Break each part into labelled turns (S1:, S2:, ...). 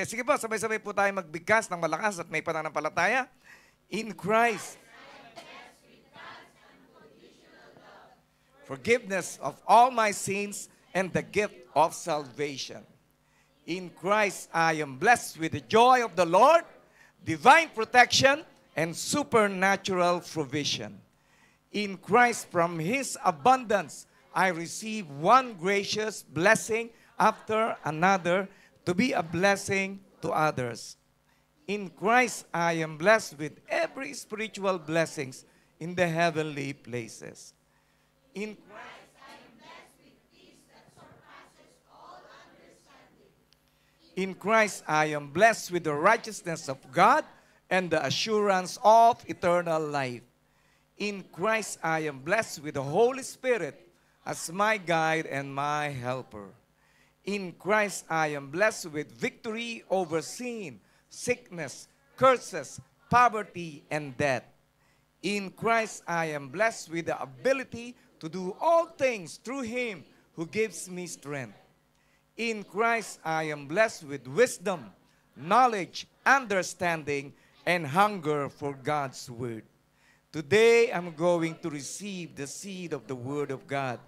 S1: Amen. Sige po, sabay-sabay po tayo magbigkas ng malakas at may pananampalataya in Christ. Forgiveness of all my sins and the gift of salvation. In Christ, I am blessed with the joy of the Lord, divine protection, and supernatural provision. In Christ, from His abundance, I receive one gracious blessing after another to be a blessing to others. In Christ, I am blessed with every spiritual blessings in the heavenly places. In Christ, I am blessed with peace that surpasses all understanding. In Christ, I am blessed with the righteousness of God and the assurance of eternal life. In Christ, I am blessed with the Holy Spirit as my guide and my helper. In Christ, I am blessed with victory over sin, sickness, curses, poverty, and death. In Christ, I am blessed with the ability to do all things through Him who gives me strength. In Christ, I am blessed with wisdom, knowledge, understanding, and hunger for God's Word. Today, I'm going to receive the seed of the Word of God.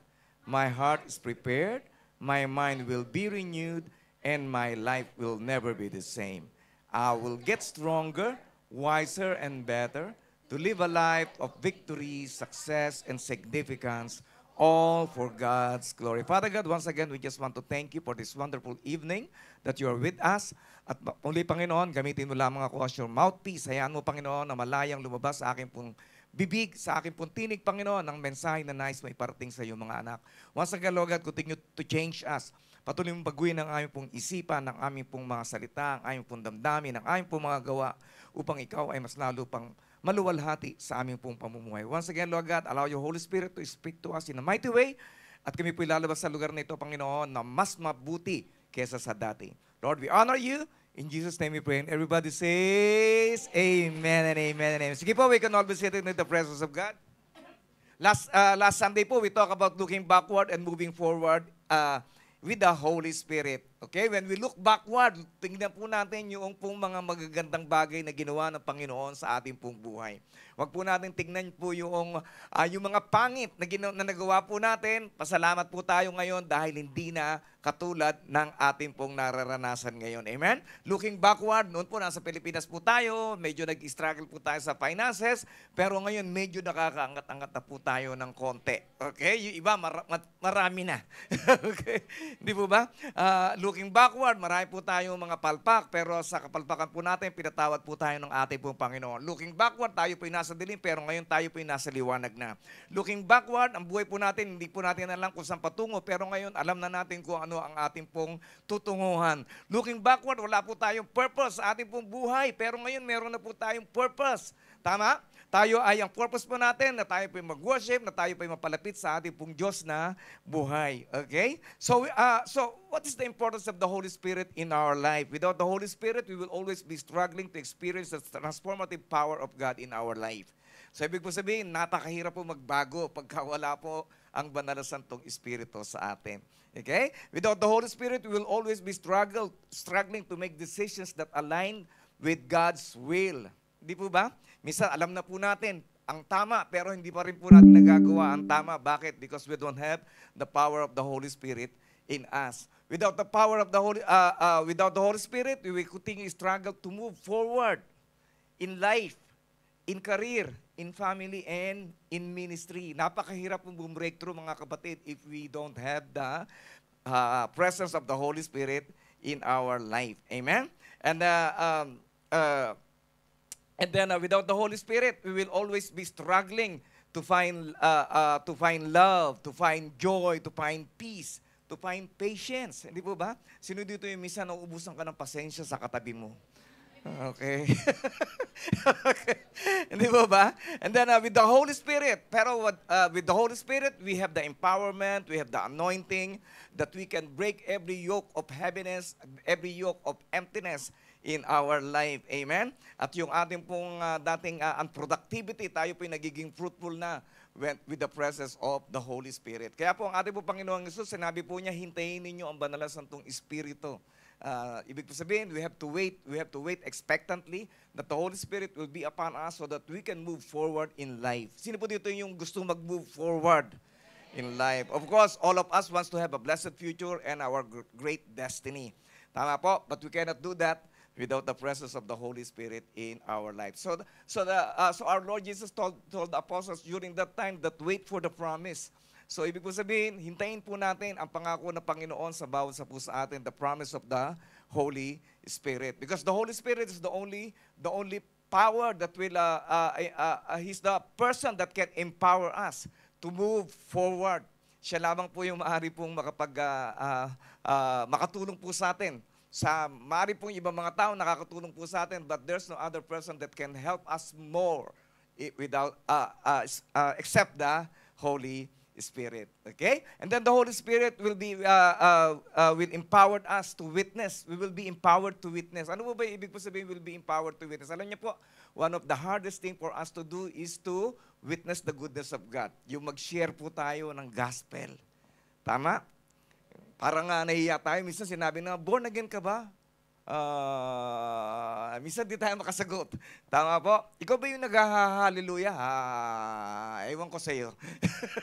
S1: My heart is prepared. my mind will be renewed, and my life will never be the same. I will get stronger, wiser, and better to live a life of victory, success, and significance, all for God's glory. Father God, once again, we just want to thank you for this wonderful evening that you are with us. At muli, Panginoon, gamitin mo lamang ako as your mouthpiece. Hayaan mo, Panginoon, na malayang lumabas sa aking pong bibig sa akin pong tinig, Panginoon, ang mensahe na nice may parting sa iyo, mga anak. Once again, Lord God, continue to change us. Patuloy mong baguhin ang aming pong isipan, ang aming pong mga salita, ang aming pong damdamin, ang aming pong mga gawa, upang ikaw ay mas lalo pang maluwalhati sa aming pong pamumuhay. Once again, Lord God, allow your Holy Spirit to speak to us in a mighty way at kami po ilalabas sa lugar na ito, Panginoon, na mas mabuti kesa sa dati. Lord, we honor you In Jesus' name we pray. And everybody says, Amen and amen and amen. Sige po, we can always sit in the presence of God. Last, uh, last Sunday po, we talk about looking backward and moving forward uh, with the Holy Spirit. Okay, when we look backward, tingnan po natin yung pong mga magagandang bagay na ginawa ng Panginoon sa ating pong buhay. Huwag po natin tingnan po yung, uh, yung mga pangit na, gina- na nagawa po natin. Pasalamat po tayo ngayon dahil hindi na katulad ng ating pong nararanasan ngayon. Amen? Looking backward, noon po nasa Pilipinas po tayo, medyo nag-struggle po tayo sa finances, pero ngayon medyo nakakaangat-angat na po tayo ng konti. Okay? Yung iba, mar- marami na. okay? Di po ba? Uh, looking backward, marami po tayong mga palpak, pero sa kapalpakan po natin, pinatawad po tayo ng ating pong Panginoon. Looking backward, tayo po nasa dilim, pero ngayon tayo po nasa liwanag na. Looking backward, ang buhay po natin, hindi po natin alam kung saan patungo, pero ngayon alam na natin kung ano ang ating pong tutunguhan. Looking backward, wala po tayong purpose sa ating pong buhay, pero ngayon meron na po tayong purpose. Tama? Tayo ay, ang purpose po natin, na tayo po ay mag-worship, na tayo po ay mapalapit sa ating pong Diyos na buhay. Okay? So, uh, so what is the importance of the Holy Spirit in our life? Without the Holy Spirit, we will always be struggling to experience the transformative power of God in our life. So, ibig po sabihin, natakahirap po magbago pagka wala po ang banal na Santong Espiritu sa atin. Okay? Without the Holy Spirit, we will always be struggle, struggling to make decisions that align with God's will. Di po ba? Minsan, alam na po natin ang tama, pero hindi pa rin po natin nagagawa ang tama. Bakit? Because we don't have the power of the Holy Spirit in us. Without the power of the Holy, uh, uh, without the Holy Spirit, we will continue struggle to move forward in life, in career, in family, and in ministry. Napakahirap pong bumreakthrough mga kapatid if we don't have the uh, presence of the Holy Spirit in our life. Amen? And uh, um, uh, And then uh, without the Holy Spirit, we will always be struggling to find uh, uh, to find love, to find joy, to find peace, to find patience. Hindi po ba? Sino dito yung misa na ubusan ka ng pasensya sa katabi mo? Okay. okay. Hindi po ba? And then uh, with the Holy Spirit, pero with, uh, with the Holy Spirit, we have the empowerment, we have the anointing that we can break every yoke of heaviness, every yoke of emptiness, in our life. Amen? At yung ating pong uh, dating uh, ah, unproductivity, tayo po'y nagiging fruitful na with the presence of the Holy Spirit. Kaya po ang ating po Panginoong Isus, sinabi po niya, hintayin ninyo ang banal santong Espiritu. Uh, ibig po sabihin, we have to wait, we have to wait expectantly that the Holy Spirit will be upon us so that we can move forward in life. Sino po dito yung gusto mag-move forward? in life. Of course, all of us wants to have a blessed future and our great destiny. Tama po, but we cannot do that without the presence of the Holy Spirit in our life. So, the, so, the, uh, so our Lord Jesus told, told the apostles during that time that wait for the promise. So ibig po sabihin, hintayin po natin ang pangako ng Panginoon sa bawat sa puso sa atin, the promise of the Holy Spirit. Because the Holy Spirit is the only, the only power that will, uh, uh, eh, uh, uh, He's the person that can empower us to move forward. Siya lamang po yung maaari pong makapag, uh, uh, uh, makatulong po sa atin sa mari pong ibang mga tao nakakatulong po sa atin but there's no other person that can help us more without uh, uh, uh, except the Holy Spirit. Okay? And then the Holy Spirit will be uh, uh, uh, will empower us to witness. We will be empowered to witness. Ano ba ibig po sabihin will be empowered to witness? Alam niyo po, one of the hardest thing for us to do is to witness the goodness of God. Yung mag-share po tayo ng gospel. Tama? Parang uh, ah, nahiya tayo. Minsan sinabi na, born again ka ba? Uh, minsan di tayo makasagot. Tama po? Ikaw ba yung nag-hallelujah? Ha, ewan ko sa iyo.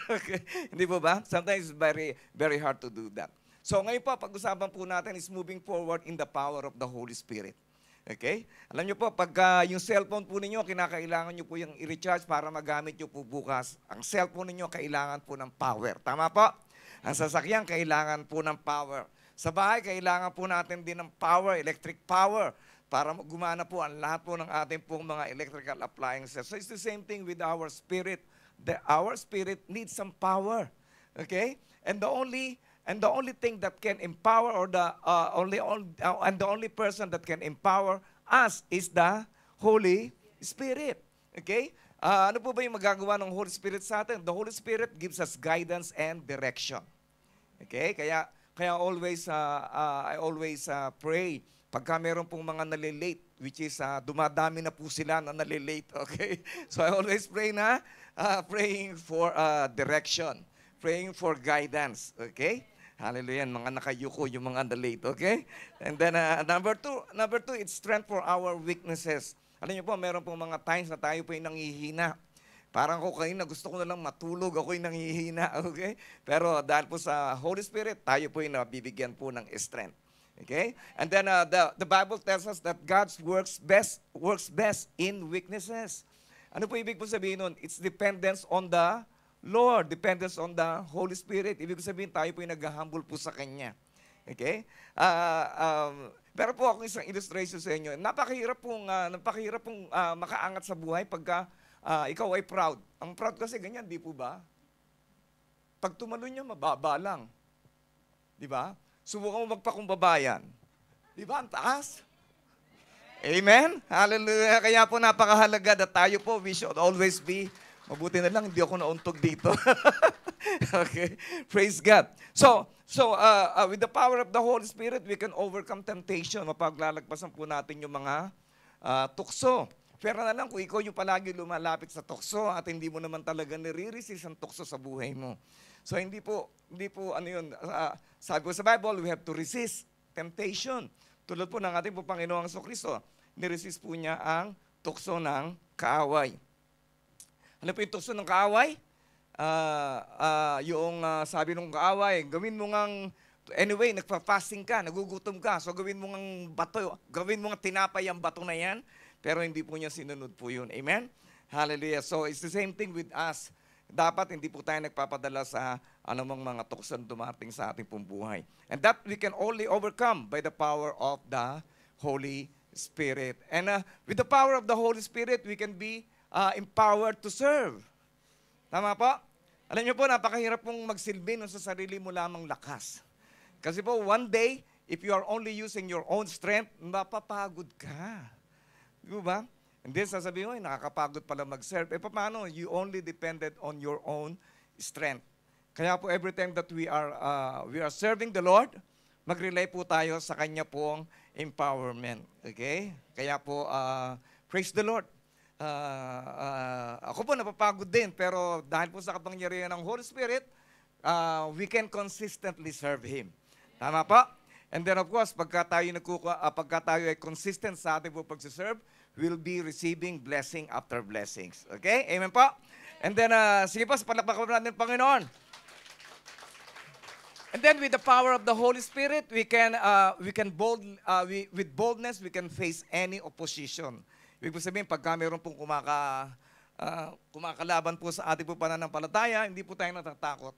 S1: Hindi po ba? Sometimes it's very, very hard to do that. So ngayon po, pag-usapan po natin is moving forward in the power of the Holy Spirit. Okay? Alam nyo po, pag uh, yung cellphone po ninyo, kinakailangan nyo po yung i-recharge para magamit nyo po bukas. Ang cellphone ninyo, kailangan po ng power. Tama po? Ang sasakyan, kailangan po ng power. Sa bahay, kailangan po natin din ng power, electric power, para gumana po ang lahat po ng ating pong mga electrical appliances. So it's the same thing with our spirit. The, our spirit needs some power. Okay? And the only and the only thing that can empower or the uh, only on, uh, and the only person that can empower us is the Holy Spirit. Okay? Uh, ano po ba yung magagawa ng Holy Spirit sa atin? The Holy Spirit gives us guidance and direction. Okay? Kaya kaya always uh, uh, I always uh, pray pagka meron pong mga nalilate which is uh, dumadami na po sila na nalilate, okay? So I always pray na uh, praying for uh, direction, praying for guidance, okay? Hallelujah, mga nakayuko yung mga nalilate, okay? And then uh, number two, number two, it's strength for our weaknesses. Alam niyo po, meron pong mga times na tayo po ay nangihina. Parang ako kanina gusto ko na lang matulog, ako ay nangihina, okay? Pero dahil po sa Holy Spirit, tayo po ay nabibigyan po ng strength. Okay? And then uh, the, the Bible tells us that God's works best works best in weaknesses. Ano po ibig po sabihin nun? It's dependence on the Lord, dependence on the Holy Spirit. Ibig sabihin tayo po ay nag-humble po sa Kanya. Okay? Uh, um, pero po ako isang illustration sa inyo. Napakahirap pong, uh, napakahirap pong uh, makaangat sa buhay pagka uh, ikaw ay proud. Ang proud kasi ganyan, di po ba? Pag tumalon niya, mababa lang. Di ba? Subukan mo magpakumbabayan. Di ba? Ang taas. Amen? Hallelujah. Kaya po napakahalaga na tayo po, we should always be Mabuti na lang, hindi ako nauntog dito. okay? Praise God. So, so uh, uh, with the power of the Holy Spirit, we can overcome temptation. Mapaglalagpasan po natin yung mga uh, tukso. Pero na lang kung ikaw yung palagi lumalapit sa tukso at hindi mo naman talaga nare-resist ang tukso sa buhay mo. So hindi po, hindi po ano yun, uh, sabi ko sa Bible, we have to resist temptation. Tulad po ng ating po Panginoong Kristo, niresist po niya ang tukso ng kaaway. Ano po yung tukso ng kaaway? Uh, uh, yung uh, sabi ng kaaway, gawin mo ngang, anyway, nagpa-fasting ka, nagugutom ka, so gawin mo ngang bato, gawin mo ngang tinapay ang bato na yan, pero hindi po niya sinunod po yun. Amen? Hallelujah. So it's the same thing with us. Dapat hindi po tayo nagpapadala sa anumang mga tuksan dumating sa ating pong buhay. And that we can only overcome by the power of the Holy Spirit. And uh, with the power of the Holy Spirit, we can be uh, empowered to serve. Tama po? Alam niyo po, napakahirap pong magsilbi no sa sarili mo lamang lakas. Kasi po, one day, if you are only using your own strength, mapapagod ka. Di ba? And then sasabihin mo, eh, nakakapagod pala mag-serve. Eh paano? You only depended on your own strength. Kaya po every time that we are uh, we are serving the Lord, mag-rely po tayo sa kanya pong empowerment. Okay? Kaya po uh, praise the Lord uh, uh, ako po napapagod din, pero dahil po sa kapangyarihan ng Holy Spirit, uh, we can consistently serve Him. Tama po? And then of course, pagka tayo, nagkuku- uh, pagka tayo ay consistent sa ating po pagsiserve, we'll be receiving blessing after blessings. Okay? Amen po? And then, uh, sige po, sa palakpakan natin Panginoon. And then with the power of the Holy Spirit, we can, uh, we can bold, uh, we, with boldness, we can face any opposition. Ibig po sabihin, pagka meron pong kumaka, uh, kumakalaban po sa ating po pananampalataya, hindi po tayo natatakot.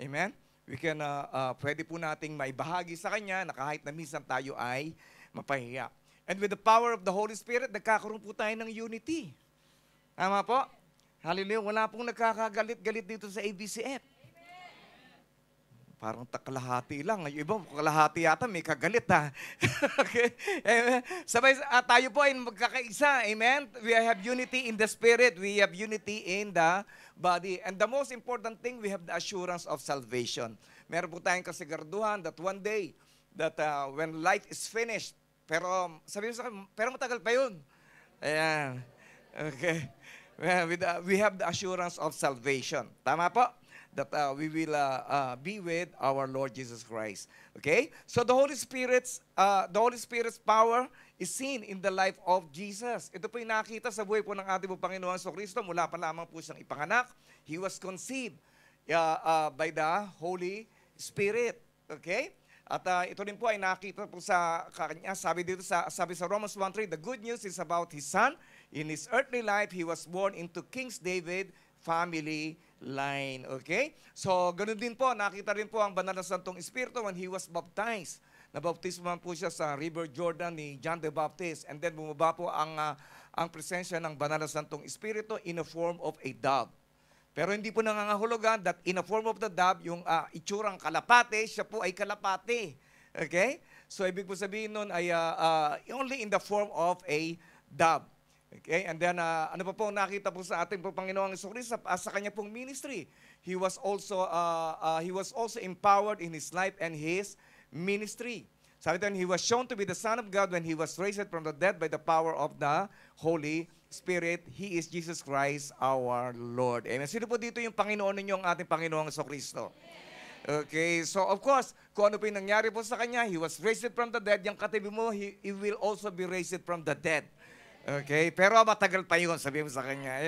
S1: Amen? We can, uh, uh, pwede po nating may bahagi sa Kanya na kahit na minsan tayo ay mapahiya. And with the power of the Holy Spirit, nagkakaroon po tayo ng unity. Tama po? Hallelujah. Wala pong nagkakagalit-galit dito sa ABCF parang kalahati lang. Yung iba, kalahati yata, may kagalit ha. okay? Amen. Sabay, uh, tayo po ay magkakaisa. Amen? We have unity in the spirit. We have unity in the body. And the most important thing, we have the assurance of salvation. Meron po tayong kasigurduhan that one day, that uh, when life is finished, pero sabi mo sa akin, pero matagal pa yun. Ayan. Okay. We have the assurance of salvation. Tama po? that uh, we will uh, uh, be with our Lord Jesus Christ. Okay? So the Holy Spirit's uh, the Holy Spirit's power is seen in the life of Jesus. Ito po yung nakita sa buhay po ng ating po Panginoon So Kristo mula pa lamang po siyang ipanganak. He was conceived uh, uh, by the Holy Spirit. Okay? At uh, ito rin po ay nakita po sa kanya, sabi dito sa sabi sa Romans 1:3, the good news is about his son. In his earthly life, he was born into King's David family line. Okay? So, ganun din po, nakita rin po ang banal na Santong Espiritu when he was baptized. Nabaptisman po siya sa River Jordan ni John the Baptist. And then bumaba po ang, uh, ang presensya ng banal na Santong Espiritu in a form of a dove. Pero hindi po nangangahulugan that in a form of the dove, yung uh, itsurang kalapate, siya po ay kalapate. Okay? So, ibig po sabihin nun ay uh, uh, only in the form of a dove. Okay, and then uh, ano pa po nakita po sa ating po Panginoong Kristo uh, sa kanya pong ministry. He was also uh, uh, he was also empowered in his life and his ministry. Sabi doon, he was shown to be the son of God when he was raised from the dead by the power of the Holy Spirit. He is Jesus Christ, our Lord. Amen. Sino po dito yung Panginoon ninyo ang ating Panginoong Kristo? Okay, so of course, kung ano po yung nangyari po sa kanya, he was raised from the dead. Yung katabi mo, he, he will also be raised from the dead. Okay? Pero matagal pa yun, sabi mo sa kanya.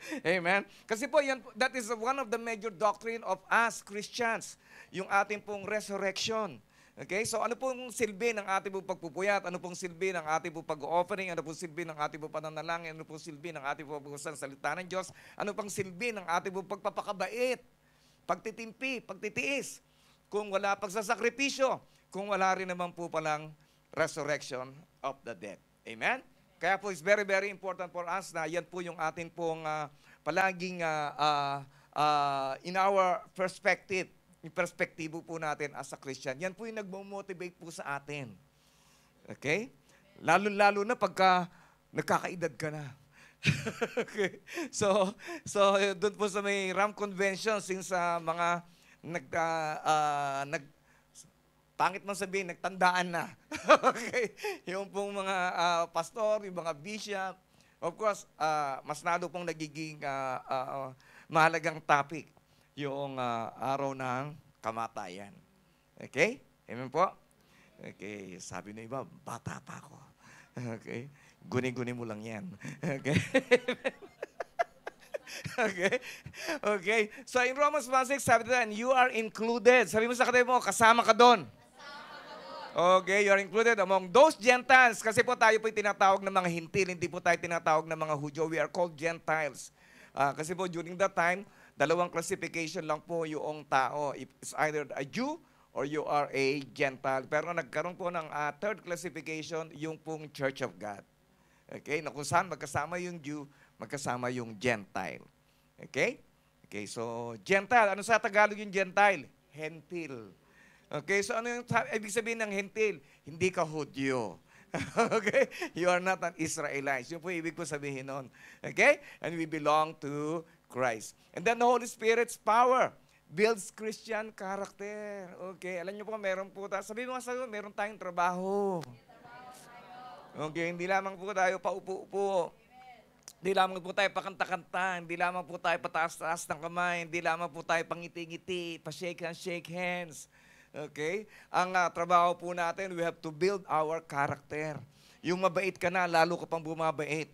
S1: Yeah. Amen? Kasi po, yan, that is one of the major doctrine of us Christians, yung ating pong resurrection. Okay? So ano pong silbi ng ating pong pagpupuyat? Ano pong silbi ng ating pong pag-offering? Ano pong silbi ng ating pong pananalangin? Ano pong silbi ng ating pong pag salita ng Diyos? Ano pong silbi ng ating pong pagpapakabait? Pagtitimpi, pagtitiis. Kung wala pagsasakripisyo, kung wala rin naman po palang resurrection of the dead. Amen? Kaya po it's very very important for us na yan po yung atin pong uh, palaging uh, uh, uh, in our perspective, yung perspektibo po natin as a Christian. Yan po yung nagmo-motivate po sa atin. Okay? Lalo-lalo na pagka nagkakaedad ka na. okay. So, so eh, doon po sa may RAM convention since uh, mga nag uh, uh, nag Pangit man sabihin, nagtandaan na. okay? Yung pong mga uh, pastor, yung mga bishop, of course, uh, mas nado pong nagiging uh, uh, mahalagang topic yung uh, araw ng kamatayan. Okay? Amen po? Okay, sabi na iba, bata pa ako. Okay? Guni-guni mo lang yan. Okay? okay? Okay? So in Romans 1.6, sabi na, you are included. Sabi mo sa katabi mo, kasama ka doon. Okay, you are included among those Gentiles. Kasi po tayo po'y tinatawag ng mga hintil, hindi po tayo tinatawag ng mga Hudyo. We are called Gentiles. Uh, kasi po during that time, dalawang classification lang po yung tao. It's either a Jew or you are a Gentile. Pero nagkaroon po ng uh, third classification, yung pong Church of God. Okay, na kung saan magkasama yung Jew, magkasama yung Gentile. Okay? Okay, so Gentile, ano sa Tagalog yung Gentile? Hentil. Okay, so ano yung ibig sabihin ng Hentil? Hindi ka Hudyo. okay? You are not an Israelite. Yun po ibig ko sabihin noon. Okay? And we belong to Christ. And then the Holy Spirit's power builds Christian character. Okay, alam niyo po, meron po tayo. Sabi mo nga sa'yo, meron tayong trabaho. Okay, hindi lamang po tayo paupo-upo. Hindi lamang po tayo pakanta-kanta, hindi lamang po tayo pataas-taas ng kamay, hindi lamang po tayo pangiti-ngiti, pa-shake hands, shake hands. Okay? Ang uh, trabaho po natin, we have to build our character. Yung mabait ka na, lalo ka pang bumabait.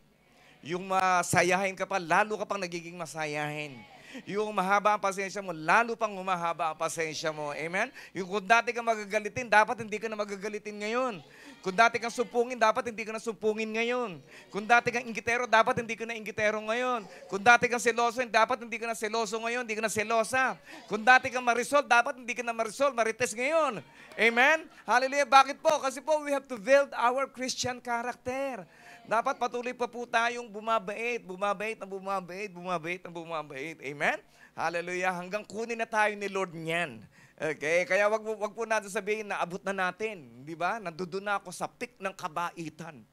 S1: Yung masayahin ka pa, lalo ka pang nagiging masayahin. Yung mahaba ang pasensya mo, lalo pang humahaba ang pasensya mo. Amen? Yung kung dati ka magagalitin, dapat hindi ka na magagalitin ngayon. Kung dati kang supungin, dapat hindi ka na supungin ngayon. Kung dati kang ingitero, dapat hindi ka na ingitero ngayon. Kung dati kang seloso, dapat hindi ka na seloso ngayon, hindi ka na selosa. Kung dati kang marisol, dapat hindi ka na marisol, marites ngayon. Amen? Hallelujah. Bakit po? Kasi po, we have to build our Christian character. Dapat patuloy pa po tayong bumabait, bumabait ang bumabait, bumabait ang bumabait. Amen? Hallelujah. Hanggang kunin na tayo ni Lord niyan. Okay, kaya wag, wag po natin sabihin na abot na natin, di ba? Nandoon na ako sa peak ng kabaitan.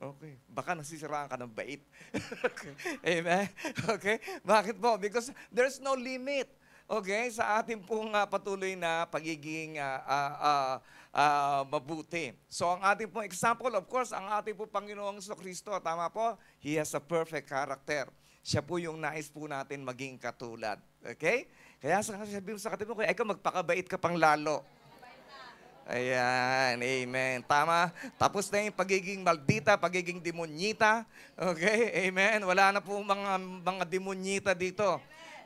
S1: Okay. Baka nasisiraan ka ng bait. okay. Amen? Okay? Bakit po? Because there's no limit. Okay? Sa ating pong uh, patuloy na pagiging uh, uh, uh, uh, mabuti. So ang ating pong example, of course, ang ating pong Panginoong So Kristo, tama po? He has a perfect character. Siya po yung nais po natin maging katulad. Okay? Kaya sabi mo sa katabi mo, kaya ikaw magpakabait ka pang lalo. Ayan, amen. Tama. Tapos na yung pagiging maldita, pagiging demonyita. Okay, amen. Wala na po mga, mga demonyita dito.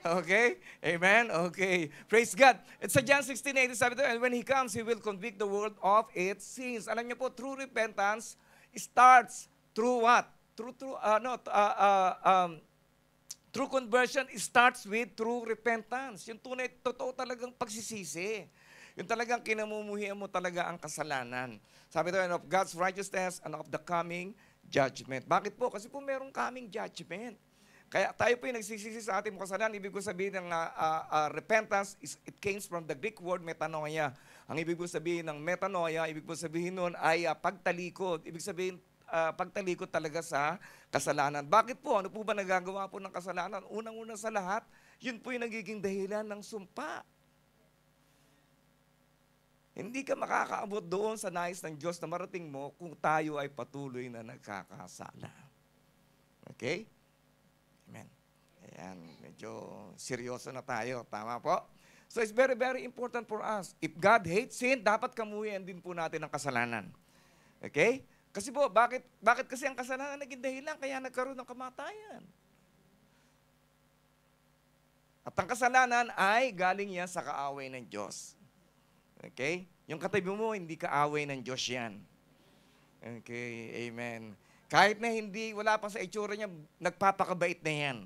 S1: Okay? Amen? Okay. Praise God. It's sa John 16, sabi ito, and when He comes, He will convict the world of its sins. Alam niyo po, true repentance starts through what? Through, through, uh, no, uh, uh, um, True conversion starts with true repentance. Yung tunay, totoo talagang pagsisisi. Yung talagang kinamumuhian mo talaga ang kasalanan. Sabi ito, and of God's righteousness and of the coming judgment. Bakit po? Kasi po merong coming judgment. Kaya tayo po yung nagsisisi sa ating kasalanan. Ibig ko sabihin ng uh, uh, uh, repentance, is, it came from the Greek word metanoia. Ang ibig ko sabihin ng metanoia, ibig ko sabihin nun ay uh, pagtalikod. Ibig sabihin, uh, pagtalikod talaga sa kasalanan. Bakit po? Ano po ba nagagawa po ng kasalanan? Unang-una sa lahat, yun po yung nagiging dahilan ng sumpa. Hindi ka makakaabot doon sa nais ng Diyos na marating mo kung tayo ay patuloy na nagkakasala. Okay? Amen. Ayan, medyo seryoso na tayo. Tama po? So it's very, very important for us. If God hates sin, dapat kamuyin din po natin ang kasalanan. Okay? Kasi po, bakit, bakit kasi ang kasalanan naging dahilan kaya nagkaroon ng kamatayan? At ang kasalanan ay galing yan sa kaaway ng Diyos. Okay? Yung katabi mo, hindi kaaway ng Diyos yan. Okay, amen. Kahit na hindi, wala pa sa itsura niya, nagpapakabait na yan.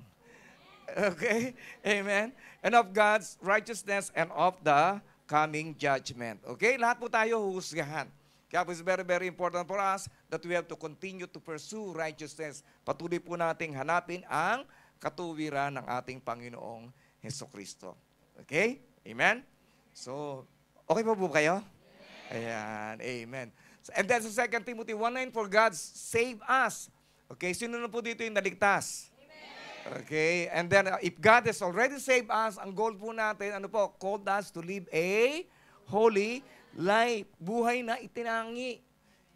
S1: Okay? Amen? And of God's righteousness and of the coming judgment. Okay? Lahat po tayo husgahan. Kaya po it's very, very important for us that we have to continue to pursue righteousness. Patuloy po nating hanapin ang katuwiran ng ating Panginoong Heso Kristo. Okay? Amen? So, okay po po kayo? Ayan. Amen. So, and then sa 2 Timothy 1.9, For God save us. Okay? Sino na po dito yung naligtas? Okay? And then, uh, if God has already saved us, ang goal po natin, ano po? Called us to live a holy life, buhay na itinangi.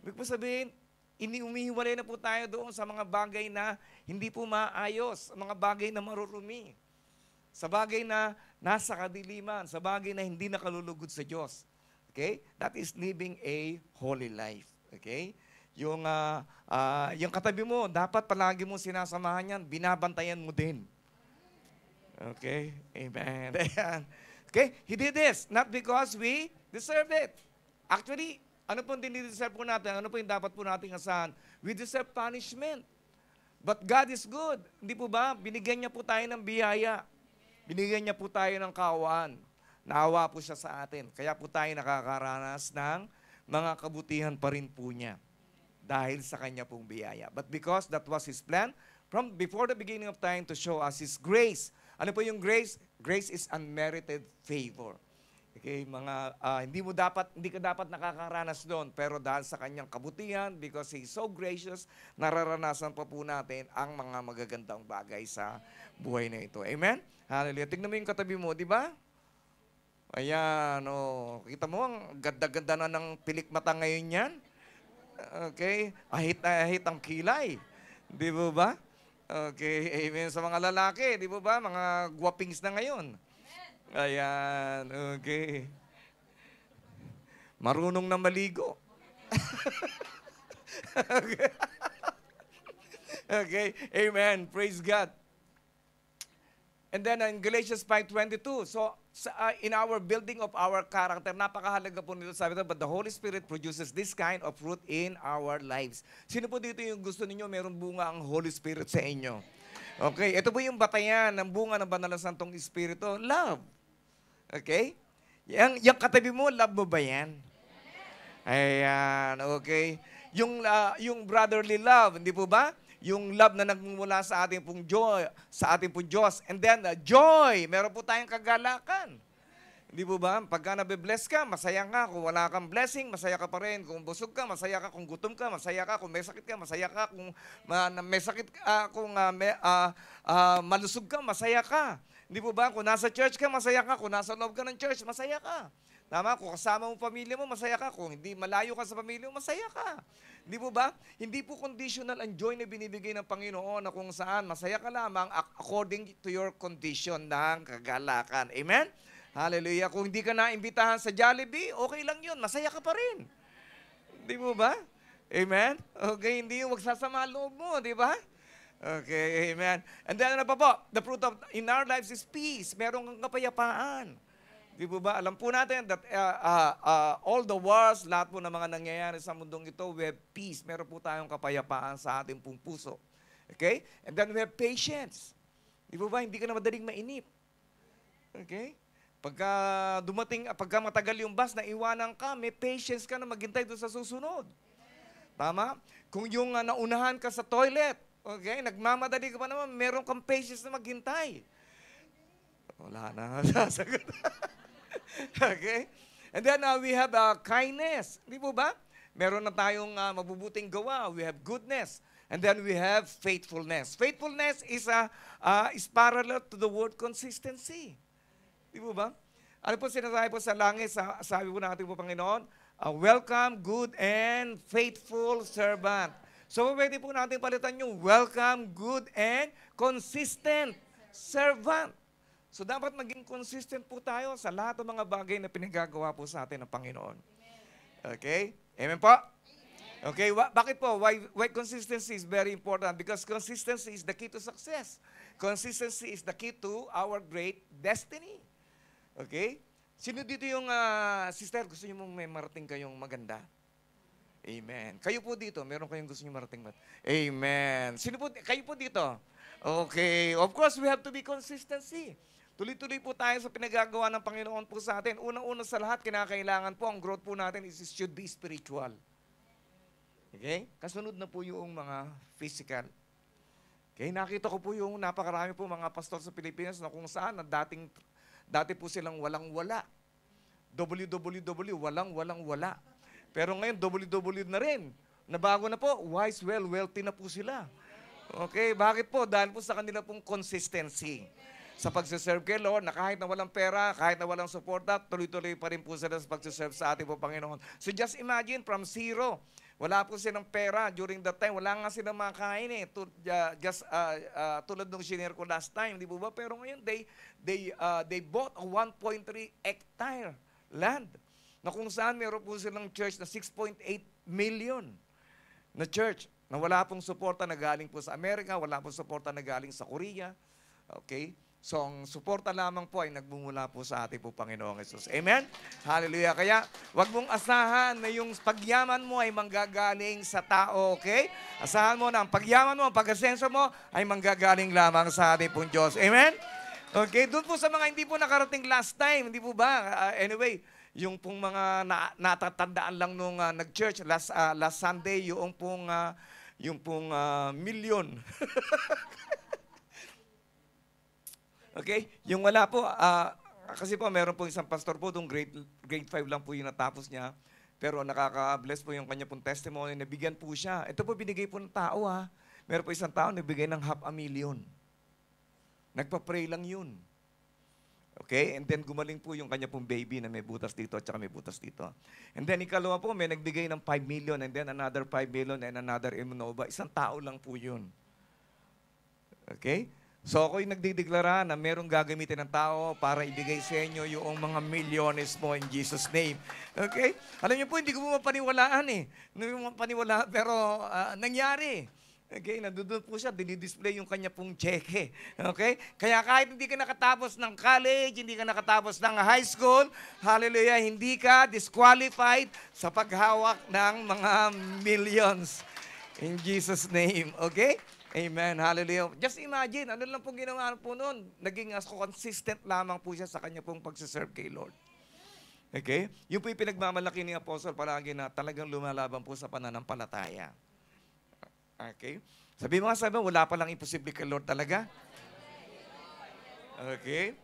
S1: Ibig po sabihin, iniumihiwalay na po tayo doon sa mga bagay na hindi po maayos, mga bagay na marurumi, sa bagay na nasa kadiliman, sa bagay na hindi nakalulugod sa Diyos. Okay? That is living a holy life. Okay? Yung, uh, uh, yung katabi mo, dapat palagi mong sinasamahan yan, binabantayan mo din. Okay? Amen. Okay? He did this, not because we deserved it. Actually, ano po dinideserve po natin? Ano po yung dapat po nating asahan? We deserve punishment. But God is good. Hindi po ba? Binigyan niya po tayo ng biyaya. Binigyan niya po tayo ng kaawaan. Nawa po siya sa atin. Kaya po tayo nakakaranas ng mga kabutihan pa rin po niya dahil sa kanya pong biyaya. But because that was His plan, from before the beginning of time to show us His grace. Ano po yung grace? Grace is unmerited favor. Okay, mga uh, hindi mo dapat hindi ka dapat nakakaranas doon pero dahil sa kanyang kabutihan because he's so gracious nararanasan pa po natin ang mga magagandang bagay sa buhay na ito. Amen. Hallelujah. Tingnan mo yung katabi mo, di ba? Ayan, oh. Kita mo ang ganda-ganda na ng pilik mata ngayon yan. Okay? Ahit na ahit ang kilay. Di ba ba? Okay, amen sa mga lalaki, di ba ba? Mga guwapings na ngayon. Ayan, okay. Marunong na maligo. okay. okay, amen. Praise God. And then uh, in Galatians 5.22, so uh, in our building of our character, napakahalaga po nito sabi ito, but the Holy Spirit produces this kind of fruit in our lives. Sino po dito yung gusto ninyo, meron bunga ang Holy Spirit sa inyo? Okay, ito po yung batayan ng bunga ng banal na Santong Espiritu, love. Okay? Yung, yung katabi mo, love mo ba yan? Ayan, okay. Yung, uh, yung brotherly love, hindi po ba? Yung love na nagmumula sa ating pong joy, sa ating pong Diyos. And then, uh, joy. Meron po tayong kagalakan. Hindi po ba? Pagka nabe-bless ka, masaya ka. Kung wala kang blessing, masaya ka pa rin. Kung busog ka, masaya ka. Kung gutom ka, masaya ka. Kung may sakit ka, masaya ka. Kung uh, may sakit ka, uh, kung uh, may, uh, uh, malusog ka, masaya ka. Hindi po ba? Kung nasa church ka, masaya ka. Kung nasa loob ka ng church, masaya ka. Tama? Kung kasama mo pamilya mo, masaya ka. Kung hindi malayo ka sa pamilya mo, masaya ka. Hindi po ba? Hindi po conditional ang joy na binibigay ng Panginoon na kung saan masaya ka lamang according to your condition ng kagalakan. Amen? Hallelujah. Kung hindi ka naimbitahan sa Jollibee, okay lang yun. Masaya ka pa rin. Hindi mo ba? Amen? Okay, hindi yung magsasama loob mo, di ba? Okay, amen. And then ano pa po? The fruit of in our lives is peace. Merong kapayapaan. Di po ba? Alam po natin that uh, uh, uh, all the wars, lahat po ng mga nangyayari sa mundong ito, we have peace. Meron po tayong kapayapaan sa ating pong puso. Okay? And then we have patience. Di po ba? Hindi ka na madaling mainip. Okay? Pagka dumating, pagka matagal yung bus, naiwanan ka, may patience ka na maghintay doon sa susunod. Tama? Kung yung uh, naunahan ka sa toilet, Okay, nagmamadali ka pa naman, meron kang patience na maghintay. Wala na sasagot. okay? And then uh, we have uh, kindness. Di po ba? Meron na tayong uh, mabubuting gawa. We have goodness. And then we have faithfulness. Faithfulness is, a, uh, uh, is parallel to the word consistency. Di po ba? Ano po sinasabi po sa langit, sa, sabi po natin po Panginoon, uh, welcome, good and faithful servant. So pwede po natin palitan yung welcome, good, and consistent servant. So dapat maging consistent po tayo sa lahat ng mga bagay na pinagagawa po sa atin ng Panginoon. Okay? Amen po? Okay, Wa- bakit po? Why, why consistency is very important? Because consistency is the key to success. Consistency is the key to our great destiny. Okay? Sino dito yung uh, sister, gusto niyo mong may marating kayong maganda? Amen. Kayo po dito, meron kayong gusto niyo marating ba't? Amen. Sino po, kayo po dito? Okay. Of course, we have to be consistency. Tuloy-tuloy po tayo sa pinagagawa ng Panginoon po sa atin. una una sa lahat, kinakailangan po, ang growth po natin is should be spiritual. Okay? Kasunod na po yung mga physical. Okay, nakita ko po yung napakarami po mga pastor sa Pilipinas na kung saan na dating, dati po silang walang-wala. WWW, walang-walang-wala. Pero ngayon, double-double na rin. Nabago na po, wise, well, wealthy na po sila. Okay, bakit po? Dahil po sa kanila pong consistency. Sa pagsiserve kay Lord, na kahit na walang pera, kahit na walang suporta, tuloy-tuloy pa rin po sila sa pagsiserve sa ating po Panginoon. So just imagine, from zero, wala po silang pera during that time. Wala nga silang makain eh. To, uh, just uh, uh, tulad ng shinare ko last time, di ba? Pero ngayon, they, they, uh, they bought a 1.3 hectare land na kung saan meron po silang church na 6.8 million na church na wala pong suporta na galing po sa Amerika, wala pong suporta na galing sa Korea. Okay? So, ang suporta lamang po ay nagmumula po sa ating po Panginoong Yesus. Amen? Hallelujah. Kaya, wag mong asahan na yung pagyaman mo ay manggagaling sa tao, okay? Asahan mo na ang pagyaman mo, ang pag-asenso mo ay manggagaling lamang sa ating pong Diyos. Amen? Okay, doon po sa mga hindi po nakarating last time, hindi po ba? Uh, anyway, yung pong mga na, natatandaan lang nung uh, nag-church last uh, last Sunday yung pong uh, yung pong uh, million. okay? Yung wala po uh, kasi po meron pong isang pastor po dong grade grade 5 lang po yung natapos niya. Pero nakaka-bless po yung kanya pong testimony, nabigyan po siya. Ito po binigay po ng tao ha. Meron po isang tao nabigay ng half a million. Nagpa-pray lang yun. Okay? And then gumaling po yung kanya pong baby na may butas dito at saka may butas dito. And then ikalawa po, may nagbigay ng 5 million and then another 5 million and another Immunova. Isang tao lang po yun. Okay? So ako yung nagdideklara na merong gagamitin ng tao para ibigay sa inyo yung mga milyones mo in Jesus' name. Okay? Alam niyo po, hindi ko po mapaniwalaan eh. Hindi ko mapaniwalaan, pero uh, nangyari. Okay, nandoon po siya, dinidisplay yung kanya pong cheque. Okay? Kaya kahit hindi ka nakatapos ng college, hindi ka nakatapos ng high school, hallelujah, hindi ka disqualified sa paghawak ng mga millions. In Jesus' name. Okay? Amen. Hallelujah. Just imagine, ano lang po ginawa po noon? Naging as consistent lamang po siya sa kanya pong pagsiserve kay Lord. Okay? Yung po yung pinagmamalaki ni Apostle palagi na talagang lumalaban po sa pananampalataya. Okay? Sabi mo nga sabi, wala pa lang imposible kay Lord talaga. Okay?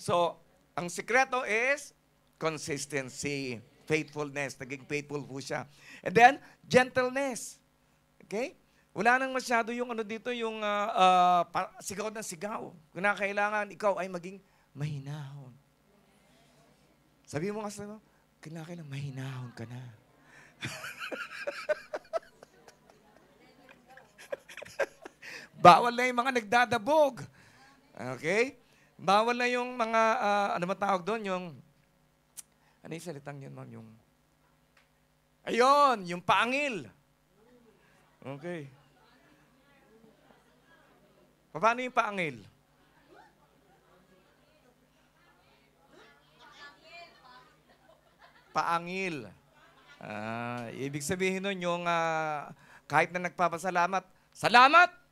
S1: So, ang sikreto is consistency, faithfulness. Naging faithful po siya. And then, gentleness. Okay? Wala nang masyado yung ano dito, yung uh, uh, sigaw na sigaw. Kung kailangan, ikaw ay maging mahinahon. Sabi mo nga sa mo, kailangan mahinahon ka na. Bawal na yung mga nagdadabog. Okay? Bawal na yung mga, uh, ano matawag doon, yung, ano yung salitang yun, ma'am? Yung, ayun, yung pangil. Okay. Paano yung paangil? Paangil. Ah, ibig sabihin nun yung uh, kahit na nagpapasalamat, salamat!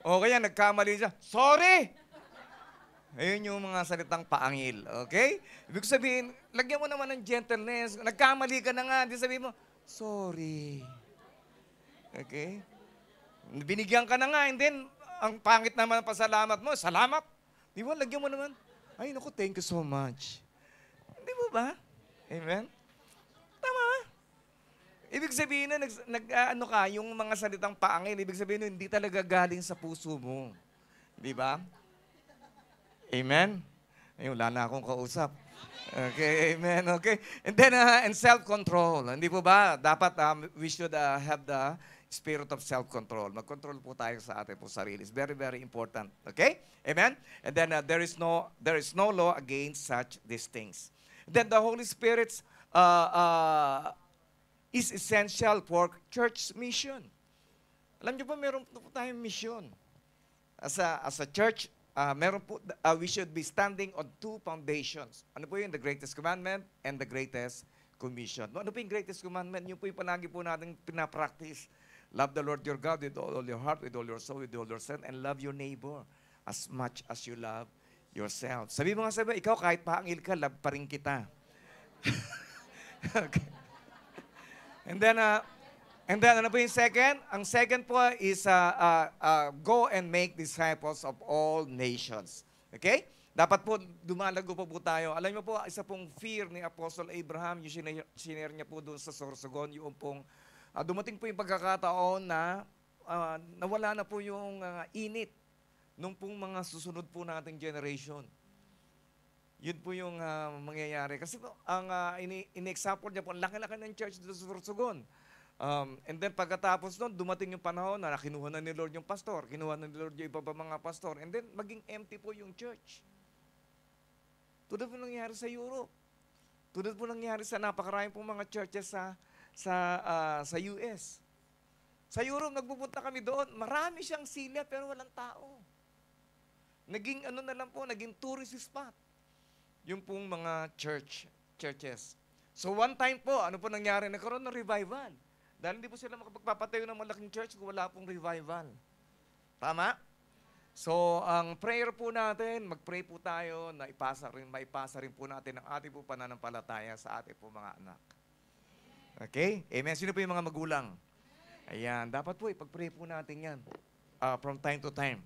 S1: O kaya nagkamali siya, sorry! Ayun yung mga salitang paangil, okay? Ibig sabihin, lagyan mo naman ng gentleness. Nagkamali ka na nga, di sabihin mo, sorry. Okay? Binigyan ka na nga, and then, ang pangit naman ang pasalamat mo, salamat. Di ba, lagyan mo naman, ay naku, thank you so much. Di ba ba? Amen? Ibig sabihin na, nag, nag, ah, ano ka, yung mga salitang paangil, ibig sabihin na hindi talaga galing sa puso mo. Di ba? Amen? Ayun, wala na akong kausap. Okay, amen. Okay. And then, uh, and self-control. Hindi po ba? Dapat um, we should uh, have the spirit of self-control. Mag-control po tayo sa ating po sarili. It's very, very important. Okay? Amen? And then, uh, there, is no, there is no law against such these things. Then, the Holy Spirit's uh, uh, is essential for church mission. Alam niyo ba, meron po tayong mission. As a, as a church, uh, meron po, uh, we should be standing on two foundations. Ano po yung The greatest commandment and the greatest commission. No, ano po yung greatest commandment? Yun po yung palagi po natin pinapractice. Love the Lord your God with all, all your heart, with all your soul, with all your strength, and love your neighbor as much as you love yourself. Sabi mo nga sabi, ikaw kahit paangil ka, love pa rin kita. okay. And then, uh, and then ano po yung second? Ang second po is uh, uh, uh, go and make disciples of all nations. Okay? Dapat po, dumalago po po tayo. Alam niyo po, isa pong fear ni Apostle Abraham, yung siner, siner niya po doon sa Sorsogon, yung pong, uh, dumating po yung pagkakataon na uh, nawala na po yung uh, init nung pong mga susunod po nating generation. Yun po yung uh, mangyayari. Kasi po, ang uh, ini-example niya po, ang laki-laki ng church dito sa Sorsogon. Um, and then pagkatapos noon, dumating yung panahon na kinuha na ni Lord yung pastor, kinuha na ni Lord yung iba pa mga pastor, and then maging empty po yung church. Tulad po nangyari sa Europe. Tulad po nangyari sa napakaraming pong mga churches sa sa uh, sa US. Sa Europe, nagpupunta kami doon. Marami siyang sila pero walang tao. Naging ano na lang po, naging tourist spot yung pong mga church, churches. So one time po, ano po nangyari? Nagkaroon ng revival. Dahil hindi po sila makapagpapatayo ng malaking church kung wala pong revival. Tama? So, ang prayer po natin, mag-pray po tayo na ipasa rin, maipasa rin po natin ang ating po pananampalataya sa ating po mga anak. Okay? Amen. Sino po yung mga magulang? Ayan. Dapat po, ipag-pray po natin yan uh, from time to time.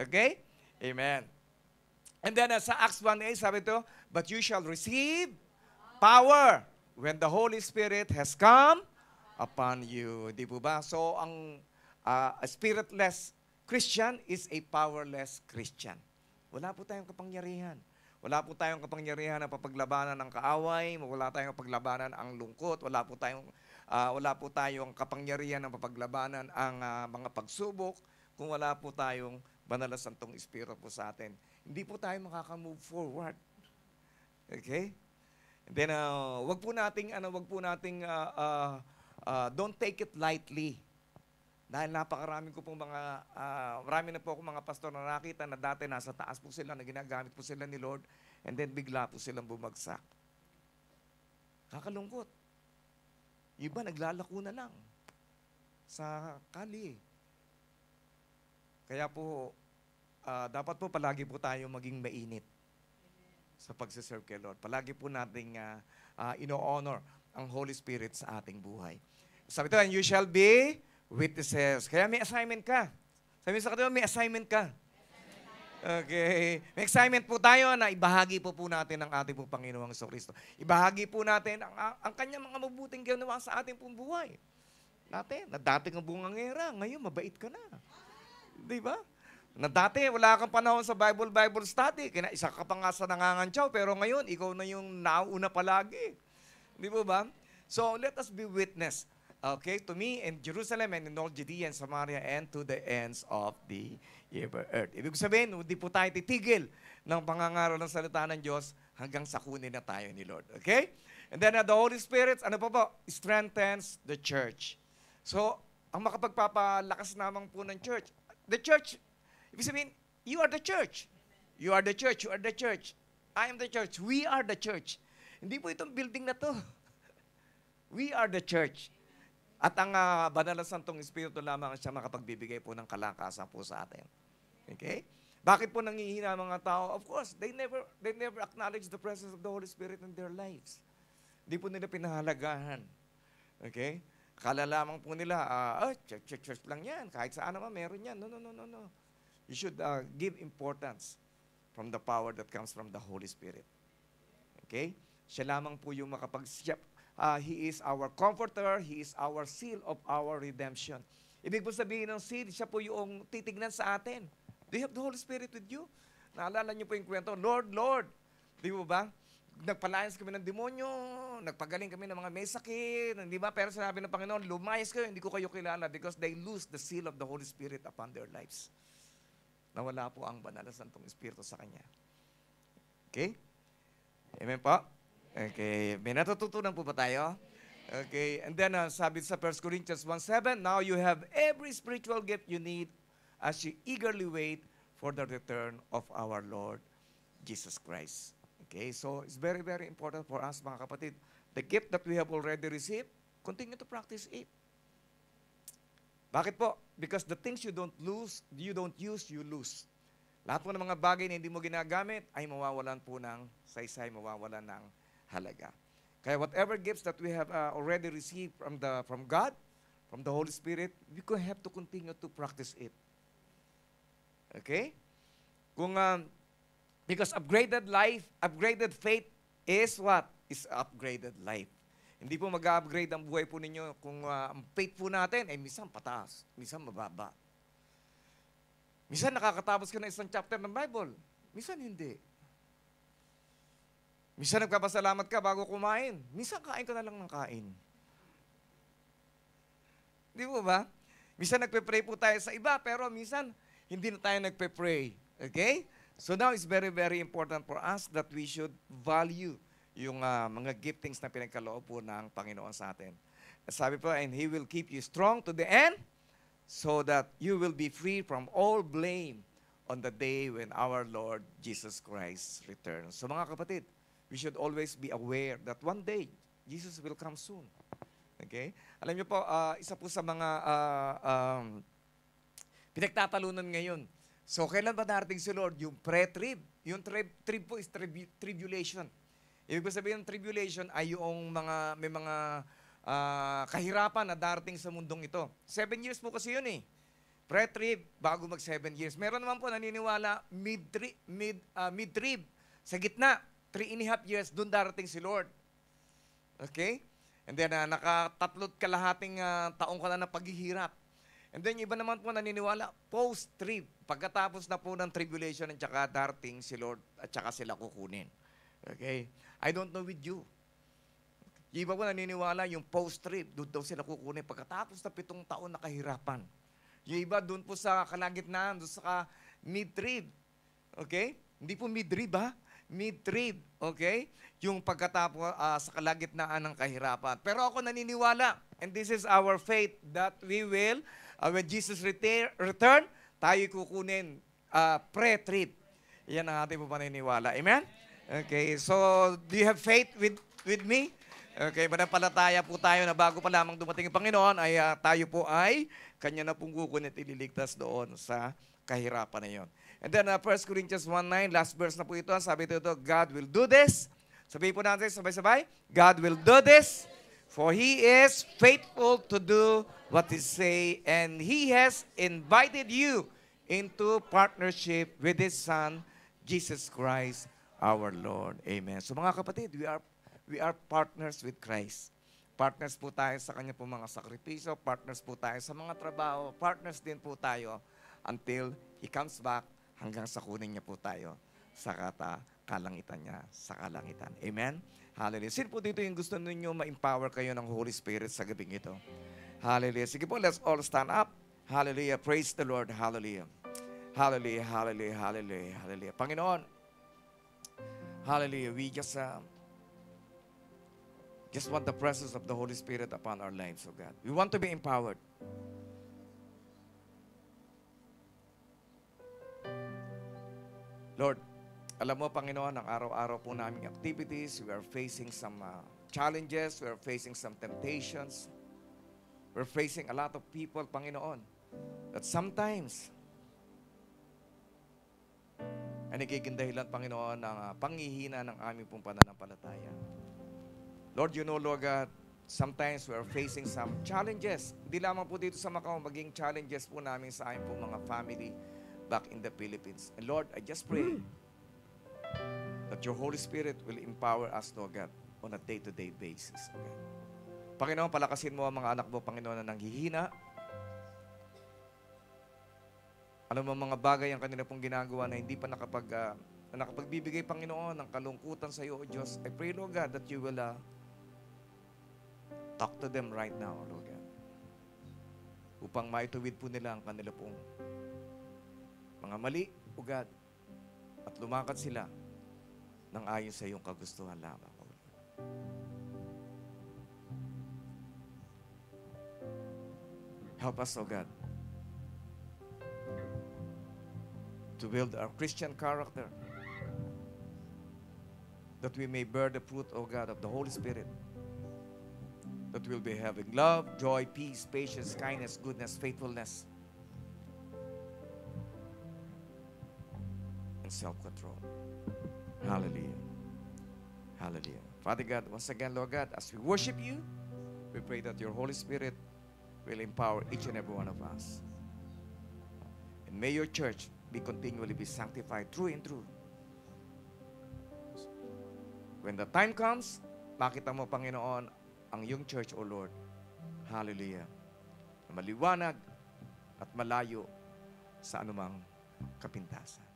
S1: Okay? Amen. And then uh, sa Acts 1.8, sabi ito, But you shall receive power when the Holy Spirit has come upon you. Di po ba? So, ang uh, spiritless Christian is a powerless Christian. Wala po tayong kapangyarihan. Wala po tayong kapangyarihan na papaglabanan ng kaaway, wala tayong paglabanan ang lungkot, wala po tayong uh, wala po tayong kapangyarihan na papaglabanan ang uh, mga pagsubok kung wala po tayong banal na santong espiritu po sa atin hindi po tayo makaka-move forward. Okay? And then, uh, wag po nating, ano, wag po nating, uh, uh, uh, don't take it lightly. Dahil napakarami ko pong mga, uh, marami na po akong mga pastor na nakita na dati nasa taas po sila, na ginagamit po sila ni Lord, and then bigla po silang bumagsak. Kakalungkot. Iba naglalako na lang sa kali. Kaya po, uh, dapat po palagi po tayo maging mainit sa pagsiserve kay Lord. Palagi po nating uh, uh, ino-honor ang Holy Spirit sa ating buhay. Sabi ito, and you shall be witnesses. Kaya may assignment ka. Sabi sa katawa, may assignment ka. Okay. May excitement po tayo na ibahagi po po natin ang ating po Panginoong So Kristo. Ibahagi po natin ang, ang kanyang mga mabuting ginawa sa ating pong buhay. Natin, na dati kang bungangera, ngayon mabait ka na. Di ba? Na dati, wala kang panahon sa Bible Bible study. Kina, isa ka pa nga sa nangangantsaw, pero ngayon, ikaw na yung nauna palagi. Di ba ba? So, let us be witness, okay, to me in Jerusalem and in all Judea and Samaria and to the ends of the earth. Ibig sabihin, hindi po tayo titigil ng pangangaral ng salita ng Diyos hanggang sakunin na tayo ni Lord. Okay? And then uh, the Holy Spirit, ano pa po? Strengthens the church. So, ang makapagpapalakas naman po ng church, the church Ibig sabihin, you are the church. You are the church. You are the church. I am the church. We are the church. Hindi po itong building na to. We are the church. At ang uh, banal na Santong Espiritu lamang siya makapagbibigay po ng kalakasan po sa atin. Okay? Bakit po nangihina ang mga tao? Of course, they never they never acknowledge the presence of the Holy Spirit in their lives. Hindi po nila pinahalagahan. Okay? Kala lamang po nila, uh, ah, oh, church, church, church lang yan. Kahit saan naman meron yan. No, no, no, no, no. You should uh, give importance from the power that comes from the Holy Spirit. Okay? Siya lamang po yung makapag uh, He is our comforter, He is our seal of our redemption. Ibig po sabihin ng seal, siya po yung titignan sa atin. Do you have the Holy Spirit with you? Naalala niyo po yung kwento, Lord, Lord. Di ba ba? Nagpalayas kami ng demonyo, nagpagaling kami ng mga may sakit, di ba? Pero sinabi ng Panginoon, lumayas kayo, hindi ko kayo kilala because they lose the seal of the Holy Spirit upon their lives wala po ang banal na Santong Espiritu sa kanya. Okay? Amen po? Okay. May natututunan po ba tayo? Okay. And then, uh, sabi sa 1 Corinthians 1.7, Now you have every spiritual gift you need as you eagerly wait for the return of our Lord Jesus Christ. Okay? So, it's very, very important for us, mga kapatid. The gift that we have already received, continue to practice it. Bakit po? Because the things you don't lose, you don't use, you lose. Lahat po ng mga bagay na hindi mo ginagamit ay mawawalan po ng saysay, mawawalan ng halaga. Kaya whatever gifts that we have uh, already received from the from God, from the Holy Spirit, we could have to continue to practice it. Okay? Kung um, because upgraded life, upgraded faith is what? Is upgraded life. Hindi po mag-upgrade ang buhay po ninyo kung uh, ang faith po natin, eh minsan pataas, minsan mababa. Minsan nakakatapos ka na isang chapter ng Bible, minsan hindi. Minsan nagpapasalamat ka bago kumain, minsan kain ka na lang ng kain. Di po ba? Minsan nagpe-pray po tayo sa iba, pero minsan hindi na tayo nagpe-pray. Okay? So now it's very, very important for us that we should value yung uh, mga giftings na pinagkaloob po ng Panginoon sa atin. Sabi po, and He will keep you strong to the end so that you will be free from all blame on the day when our Lord Jesus Christ returns. So mga kapatid, we should always be aware that one day, Jesus will come soon. Okay? Alam niyo po, uh, isa po sa mga uh, um, pinagtatalunan ngayon. So kailan ba darating si Lord? Yung pre-trib. Yung trib, trib po is trib, tribulation. Ibig sabihin ng tribulation ay yung mga, may mga uh, kahirapan na darating sa mundong ito. Seven years po kasi yun eh. Pre-trib, bago mag seven years. Meron naman po naniniwala mid-trib, mid, uh, mid-trib, sa gitna, three and a half years, dun darating si Lord. Okay? And then, uh, nakatatlot kalahating uh, taong ka na ng paghihirap. And then, iba naman po naniniwala, post-trib, pagkatapos na po ng tribulation at saka darating si Lord at saka sila kukunin. Okay? I don't know with you. Yung iba ko naniniwala, yung post-trip, doon daw sila kukunin pagkatapos na pitong taon kahirapan. Yung iba doon po sa kalagitnaan, doon sa mid-trip. Okay? Hindi po mid-trip ha? Mid-trip. Okay? Yung pagkatapos uh, sa kalagitnaan ng kahirapan. Pero ako naniniwala, and this is our faith, that we will, uh, when Jesus return, tayo kukunin uh, ah, pre-trip. Yan ang ating po paniniwala. Amen? Okay, so do you have faith with, with me? Okay, manampalataya po tayo na bago pa lamang dumating ang Panginoon, ay uh, tayo po ay Kanya na pong kukunin at ililigtas doon sa kahirapan na yon. And then uh, ah, 1 Corinthians 1.9, last verse na po ito, sabi ito, ito God will do this. Sabihin po natin sabay-sabay, God will do this, for He is faithful to do what He say, and He has invited you into partnership with His Son, Jesus Christ our Lord. Amen. So mga kapatid, we are we are partners with Christ. Partners po tayo sa kanya po mga sakripisyo, partners po tayo sa mga trabaho, partners din po tayo until He comes back hanggang sa kunin niya po tayo sa kata kalangitan niya sa kalangitan. Amen? Hallelujah. Sino po dito yung gusto ninyo ma-empower kayo ng Holy Spirit sa gabing ito? Hallelujah. Sige po, let's all stand up. Hallelujah. Praise the Lord. Hallelujah. Hallelujah, hallelujah, hallelujah, hallelujah. Panginoon, Hallelujah. We just uh, just want the presence of the Holy Spirit upon our lives, oh God. We want to be empowered. Lord, alam mo, Panginoon, ang araw-araw po namin activities, we are facing some uh, challenges, we are facing some temptations, we're facing a lot of people, Panginoon, that sometimes ay nagiging dahilan, Panginoon, ng uh, panghihina ng aming pong pananampalataya. Lord, you know, Lord God, sometimes we are facing some challenges. Hindi lamang po dito sa Macau, maging challenges po namin sa aming pong mga family back in the Philippines. And Lord, I just pray that your Holy Spirit will empower us, Lord God, on a day-to-day -day basis. Okay? Panginoon, palakasin mo ang mga anak mo, Panginoon, na nanghihina, ano mo mga bagay ang kanila pong ginagawa na hindi pa nakapag, uh, nakapagbibigay, Panginoon, ng kalungkutan sa iyo, O Diyos. I pray, Lord God, that you will uh, talk to them right now, Lord God. Upang maituwid po nila ang kanila pong mga mali, O God. At lumakad sila ng ayon sa iyong kagustuhan lamang, O Help us, O God. to build our Christian character, that we may bear the fruit, O God, of the Holy Spirit, that we'll be having love, joy, peace, patience, kindness, goodness, faithfulness, and self control. Hallelujah. Hallelujah. Father God, once again, Lord God, as we worship you, we pray that your Holy Spirit will empower each and every one of us. And may your church be continually be sanctified through and through. When the time comes, makita mo, Panginoon, ang iyong church, O Lord. Hallelujah. Maliwanag at malayo sa anumang kapintasan.